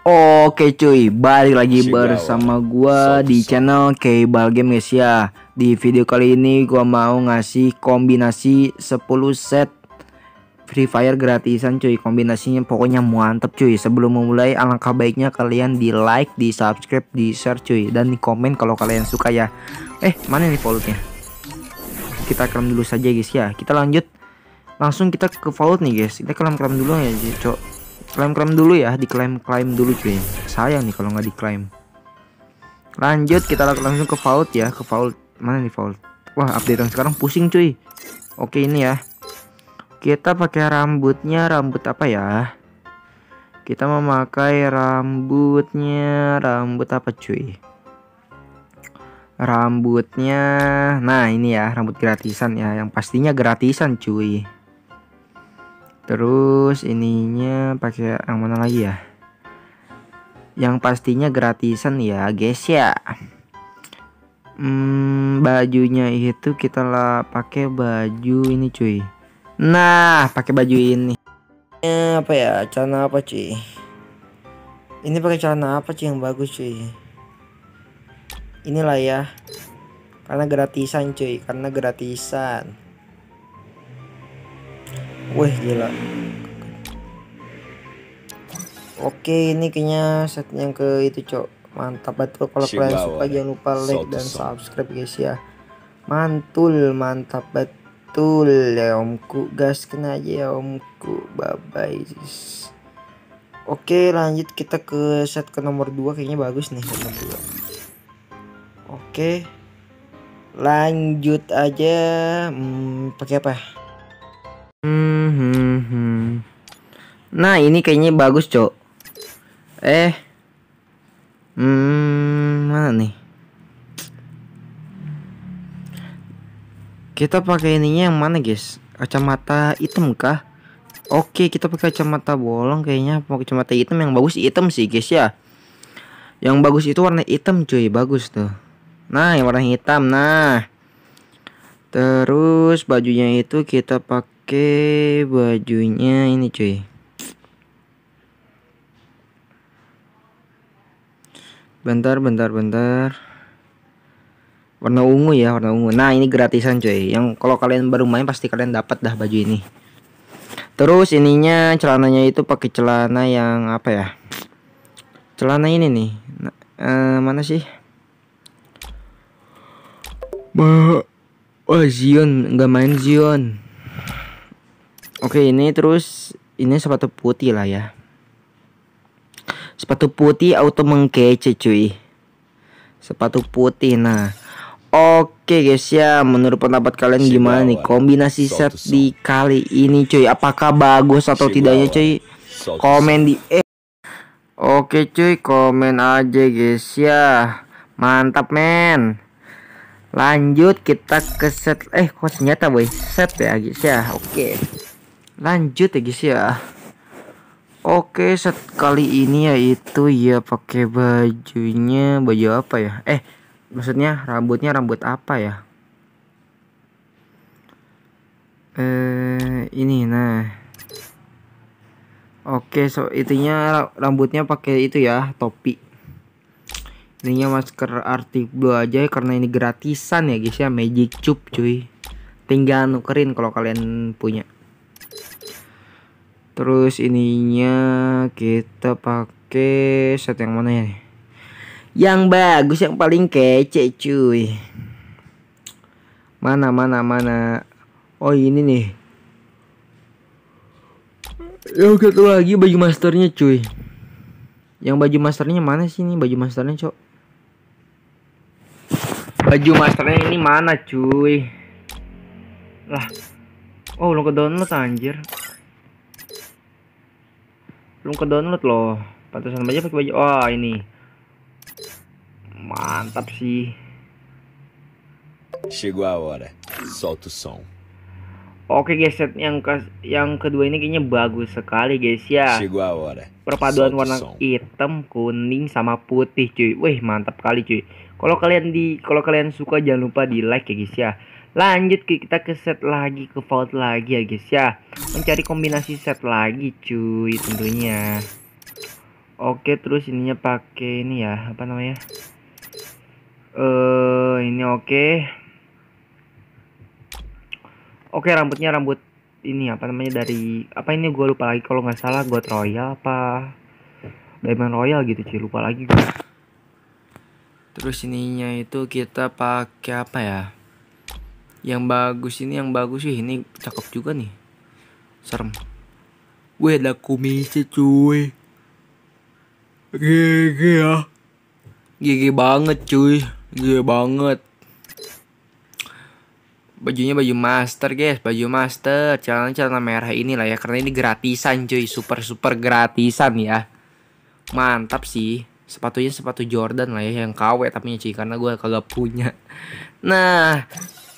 Oke cuy, balik lagi bersama gua so, di channel Kebal Game guys ya. Di video kali ini gua mau ngasih kombinasi 10 set Free Fire gratisan cuy. Kombinasinya pokoknya mantep cuy. Sebelum memulai alangkah baiknya kalian di like, di subscribe, di share cuy dan di komen kalau kalian suka ya. Eh, mana nih vaultnya? Kita kram dulu saja guys ya. Kita lanjut. Langsung kita ke vault nih guys. Kita kram-kram dulu ya, cok klaim-klaim dulu ya diklaim-klaim dulu cuy sayang nih kalau nggak diklaim lanjut kita langsung ke vault ya ke vault mana nih vault wah update yang sekarang pusing cuy oke ini ya kita pakai rambutnya rambut apa ya kita memakai rambutnya rambut apa cuy rambutnya nah ini ya rambut gratisan ya yang pastinya gratisan cuy terus ininya pakai yang mana lagi ya yang pastinya gratisan ya guys ya hmm, bajunya itu kita lah pakai baju ini cuy nah pakai baju ini eh, apa ya celana apa cuy ini pakai celana apa cuy yang bagus cuy inilah ya karena gratisan cuy karena gratisan Wih gila Oke ini kayaknya set yang ke itu cok Mantap betul kalau kalian suka ya. jangan lupa like dan subscribe guys ya Mantul mantap betul ya omku Gas kena aja ya omku Bye bye Oke lanjut kita ke set ke nomor 2 kayaknya bagus nih nomor 2 Oke lanjut aja hmm, pakai apa ya? hmm, Nah ini kayaknya bagus cok Eh Hmm Mana nih Kita pakai ininya yang mana guys Kacamata hitam kah Oke kita pakai kacamata bolong kayaknya Pakai kacamata hitam yang bagus hitam sih guys ya Yang bagus itu warna hitam cuy Bagus tuh Nah yang warna hitam nah Terus bajunya itu kita pakai bajunya ini cuy. bentar bentar bentar warna ungu ya warna ungu nah ini gratisan cuy yang kalau kalian baru main pasti kalian dapat dah baju ini terus ininya celananya itu pakai celana yang apa ya celana ini nih nah, eh, mana sih Ma oh Zion nggak main Zion Oke ini terus ini sepatu putih lah ya Sepatu putih auto mengkece cuy Sepatu putih nah Oke guys ya menurut pendapat kalian gimana nih kombinasi set di kali ini cuy apakah bagus atau tidaknya cuy komen di eh Oke cuy komen aja guys ya mantap men lanjut kita ke set eh kok senjata boy set ya guys ya oke lanjut ya guys ya Oke, set kali ini yaitu ya iya, pakai bajunya baju apa ya? Eh, maksudnya rambutnya rambut apa ya? Eh, ini nah. Oke, so itunya rambutnya pakai itu ya, topi. Ininya masker arti blue aja ya, karena ini gratisan ya guys ya, magic cup cuy. Tinggal nukerin kalau kalian punya terus ininya kita pakai set yang mana ya yang bagus yang paling kece cuy mana mana mana oh ini nih yang satu lagi baju masternya cuy yang baju masternya mana sih ini baju masternya cok baju masternya ini mana cuy lah oh lo ke download anjir belum ke download loh pantasan aja pakai baju wah oh, ini mantap sih Chegou a hora. Solta o som. Oke guys, set yang ke yang kedua ini kayaknya bagus sekali guys ya. Chegou a hora. Perpaduan warna hitam, kuning sama putih cuy. Wih, mantap kali cuy. Kalau kalian di kalau kalian suka jangan lupa di like ya guys ya. Lanjut kita ke set lagi ke vault lagi ya guys ya. Mencari kombinasi set lagi cuy tentunya. Oke terus ininya pakai ini ya apa namanya? Eh uh, ini oke. Oke rambutnya rambut ini apa namanya dari apa ini gue lupa lagi kalau nggak salah gue royal apa diamond royal gitu cuy lupa lagi gua. Terus ininya itu kita pakai apa ya? yang bagus ini yang bagus sih ini cakep juga nih serem gue ada kumisnya cuy gigi ya gigi banget cuy gigi banget bajunya baju master guys baju master celana celana merah ini lah ya karena ini gratisan cuy super super gratisan ya mantap sih sepatunya sepatu Jordan lah ya yang KW tapi cuy karena gue kagak punya nah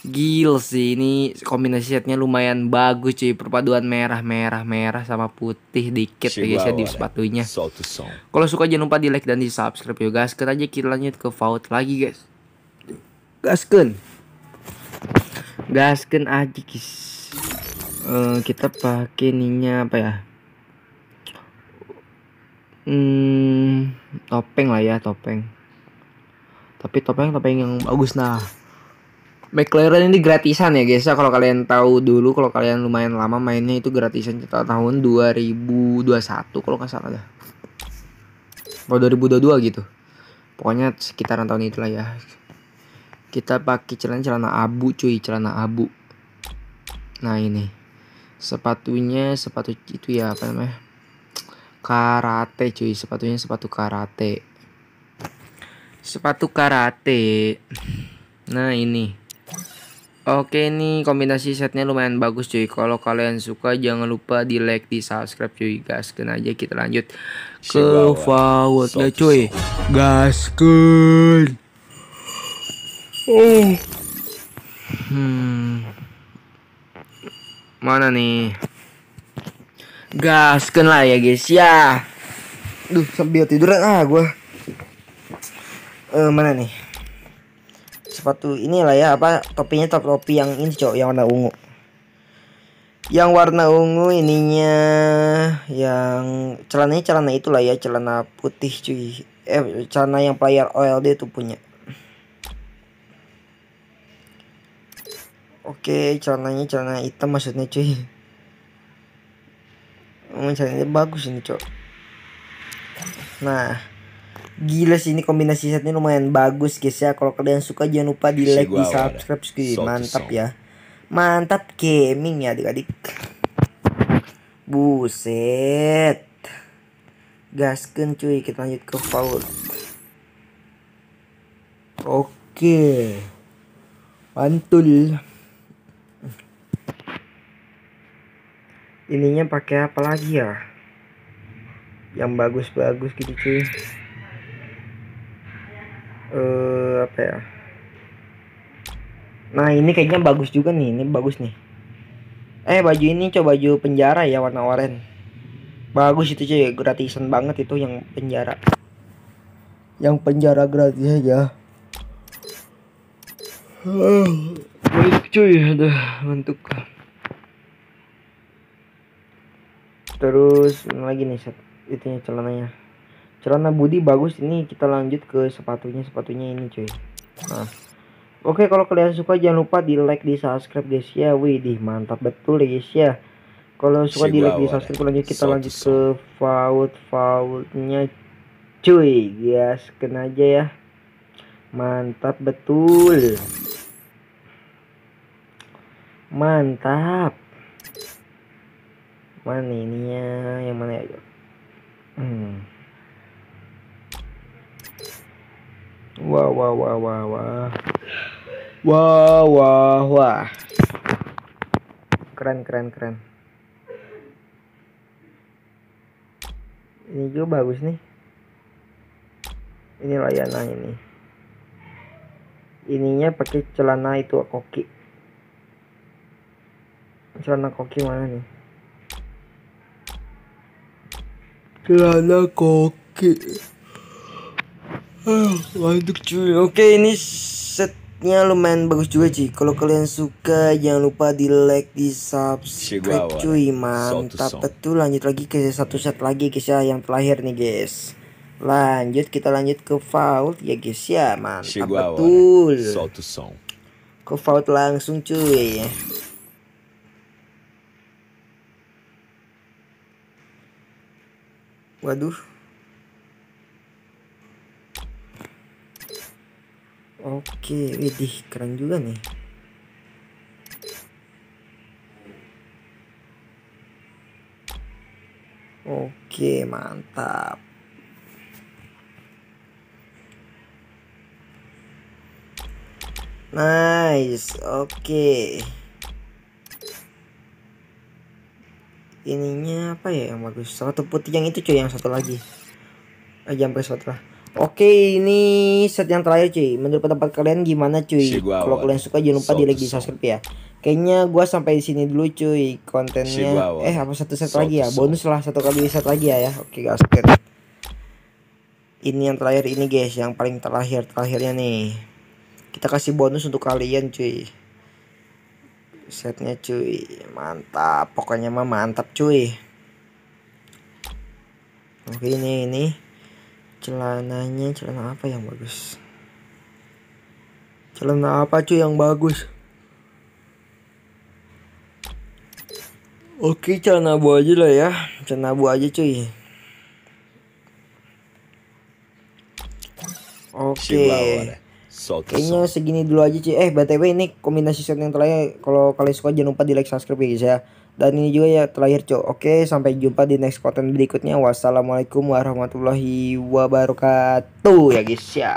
Gil sih ini kombinasi setnya lumayan bagus cuy perpaduan merah merah merah sama putih dikit ya guys ya di sepatunya. Kalau suka jangan lupa di like dan di subscribe ya guys. Kita aja kita lanjut ke vault lagi guys. Gasken. Gasken aja guys. Uh, kita pakai ininya apa ya? Hmm, topeng lah ya topeng. Tapi topeng topeng yang bagus nah. McLaren ini gratisan ya guys kalau kalian tahu dulu kalau kalian lumayan lama mainnya itu gratisan kita tahun 2021 kalau nggak salah dah. Kalau 2022 gitu. Pokoknya sekitaran tahun itulah ya. Kita pakai celana celana abu cuy, celana abu. Nah, ini. Sepatunya sepatu itu ya apa namanya? Karate cuy, sepatunya sepatu karate. Sepatu karate. Nah, ini Oke ini kombinasi setnya lumayan bagus cuy Kalau kalian suka jangan lupa di like, di subscribe cuy Gas ken aja kita lanjut Ke ya cuy ken. Oh Hmm Mana nih ken lah ya guys ya Duh sambil tiduran ah gue uh, Mana nih sepatu lah ya apa topinya top topi yang ini cowok yang warna ungu yang warna ungu ininya yang celananya celana itulah ya celana putih cuy eh celana yang player OLD itu punya oke celananya celana hitam maksudnya cuy mencari hmm, bagus ini cok nah Gila sih ini kombinasi setnya lumayan bagus guys ya. Kalau kalian suka jangan lupa di like, di subscribe sih. Mantap ya. Mantap gaming ya adik-adik. Buset. Gasken cuy, kita lanjut ke Vault. Oke. Mantul. Ininya pakai apa lagi ya? Yang bagus-bagus gitu cuy eh apa ya nah ini kayaknya bagus juga nih ini bagus nih eh baju ini coba baju penjara ya warna oranye bagus itu cuy gratisan banget itu yang penjara yang penjara gratis aja baik cuy udah mantuk terus lagi nih set itunya celananya celana Budi bagus ini kita lanjut ke sepatunya sepatunya ini cuy nah Oke kalau kalian suka jangan lupa di like di subscribe guys ya Widih mantap betul ya, guys ya Kalau suka di like di subscribe eh. lanjut kita lanjut ke faut fautnya cuy guys kena aja ya Mantap betul Mantap Mana ini ya yang mana ya wah wah wah wah wah wah wah wah keren keren keren ini juga bagus nih ini layanan ini ininya pakai celana itu koki celana koki mana nih celana koki Waduh cuy. Oke, ini setnya lumayan bagus juga sih. Kalau kalian suka jangan lupa di like, di subscribe cuy. Mantap betul. Lanjut lagi ke satu set lagi guys ya yang terakhir nih guys. Lanjut kita lanjut ke fault ya guys ya. Mantap betul. Ke fault langsung cuy. Waduh. Oke, widih keren juga nih. Oke, mantap. Nice, oke. Ininya apa ya yang bagus? Satu putih yang itu cuy, yang satu lagi. Ah, eh, sampai lah. Oke ini set yang terakhir cuy Menurut pendapat kalian gimana cuy Kalau kalian suka jangan lupa so, di like di subscribe ya Kayaknya gua sampai di sini dulu cuy Kontennya Eh apa satu set so, lagi ya Bonus lah satu kali set lagi ya ya Oke guys Ini yang terakhir ini guys Yang paling terakhir terakhirnya nih Kita kasih bonus untuk kalian cuy Setnya cuy Mantap Pokoknya mah mantap cuy Oke ini ini celananya celana apa yang bagus celana apa cuy yang bagus oke celana bu aja lah ya celana bu aja cuy oke kayaknya segini dulu aja cuy eh btw ini kombinasi shot yang terakhir kalau kalian suka jangan lupa di like subscribe ya guys ya dan ini juga ya terakhir cok oke sampai jumpa di next konten berikutnya wassalamualaikum warahmatullahi wabarakatuh ya guys ya